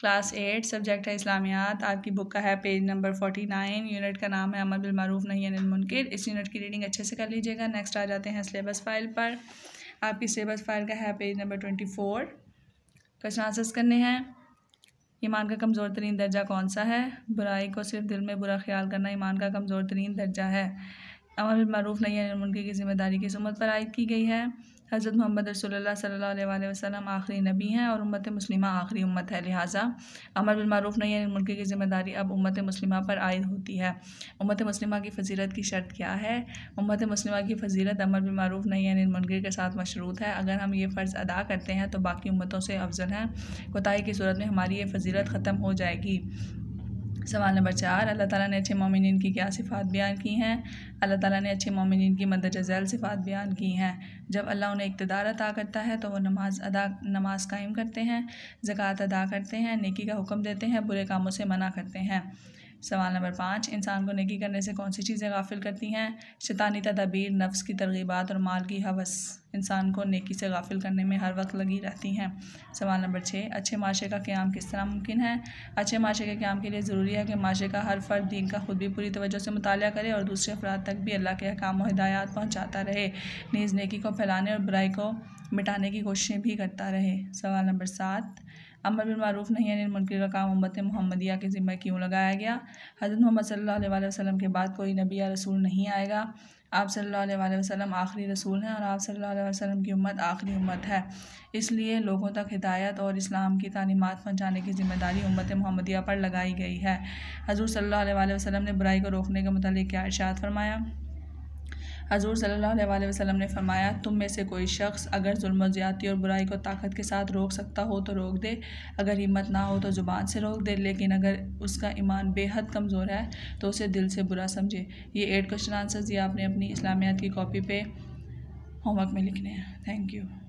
class eight subject है इस्लामियात आपकी book का है page number forty nine unit का नाम है अमर बिलमूफ़ नहीं अनिल मुनकर इस यूनिट की रीडिंग अच्छे से कर लीजिएगा नेक्स्ट आ जाते हैं सिलेबस फाइल पर आपकी सिलेबस फाइल का है page number twenty four question answers करने हैं ईमान का कमज़ोर तरीन दर्जा कौन सा है बुराई को सिर्फ दिल में बुरा ख्याल करना ईमान का कमज़ोर तरीन दर्जा है अमर बिलमूफ नहीं मुनकर की जिम्मेदारी किस उम्र पर आयद की गई है हज़रत मोहम्मद रसोल्ला सल्ला वसलम आखिरी नबी हैं और उम्मत मुस्लिमा आखिरी उम्मत है लिहाजा अमर बिलमूफ़ नहीं है मुल्क की ज़िम्मेदारी अब उम्मत मुस्लिमा पर आयद होती है उम्मत मुस्लिमा की फजीलत की शर्त क्या है उम्मत मुस्लिमा की फजीलत अमर बिलमूफ़ नहीं है मुल्क के साथ मशरूत है अगर हम ये फ़र्ज़ अदा करते हैं तो बाकी उम्मतों से अफजल हैं कोताही की सूरत में हमारी ये फजीलत ख़त्म हो जाएगी सवाल नंबर चार अल्लाह ताला ने अच्छे मोमिन की क्या सिफ़ात बयान की हैं अल्लाह ताला ने अच्छे मोमिन की मदद जैल सिफ़ात बयान की हैं जब अल्लाह उन्हें इकतदार अदा करता है तो वह नमाज अदा नमाज कायम करते हैं ज़क़़त अदा करते हैं नेकी का हुक्म देते हैं बुरे कामों से मना करते हैं सवाल नंबर पाँच इंसान को नेकी करने से कौन सी चीज़ें गाफिल करती हैं शैतानी तदाबीर नफ्स की तरगीबात और माल की हवस इंसान को नेकी से गाफिल करने में हर वक्त लगी रहती हैं सवाल नंबर छः अच्छे माशरे का क्याम किस तरह मुमकिन है अच्छे माशरे के क्याम के लिए ज़रूरी है कि माशरे का हर फर्द दीन का खुद भी पूरी तवज्जो से मुताल करे और दूसरे अफराद तक भी अल्लाह के अहकाम और हिदायत पहुँचाता रहे नीज़ नेकी को फैलाने और बुराई को मिटाने की कोशिशें भी करता रहे सवाल नंबर सात अमर बिन मरूफ नहीं है मुनकर का काम उम्मत मोहम्मदिया के ज़िम्मे क्यों लगाया गया हज़रत मोहम्मद सल्ला वसलम के बाद कोई नबी या रसूल नहीं आएगा आप सल्लल्लाहु अलैहि वसल्लम आखिरी रसूल हैं और आप सल्लल्लाहु अलैहि वसल्लम की उम्मत आखिरी उम्मत है इसलिए लोगों तक हिदायत और इस्लाम की तालीमत पहुँचाने की जिम्मेदारी उम्मत मोहम्मदिया पर लगाई गई है हजूर सल्लल्लाहु अलैहि वसल्लम ने बुराई को रोकने के मतलब क्या इर्शाद फरमाया हजूर सल्ला वसलम ने फरमाया तुम में से कोई शख्स अगर जुल्म और बुराई को ताकत के साथ रोक सकता हो तो रोक दे अगर हिम्मत ना हो तो ज़ुबान से रोक दे लेकिन अगर उसका ईमान बेहद कमज़ोर है तो उसे दिल से बुरा समझे ये एट क्वेश्चन आंसर्स ये आपने अपनी इस्लामियात की कॉपी पे होमवर्क में लिखने हैं थैंक यू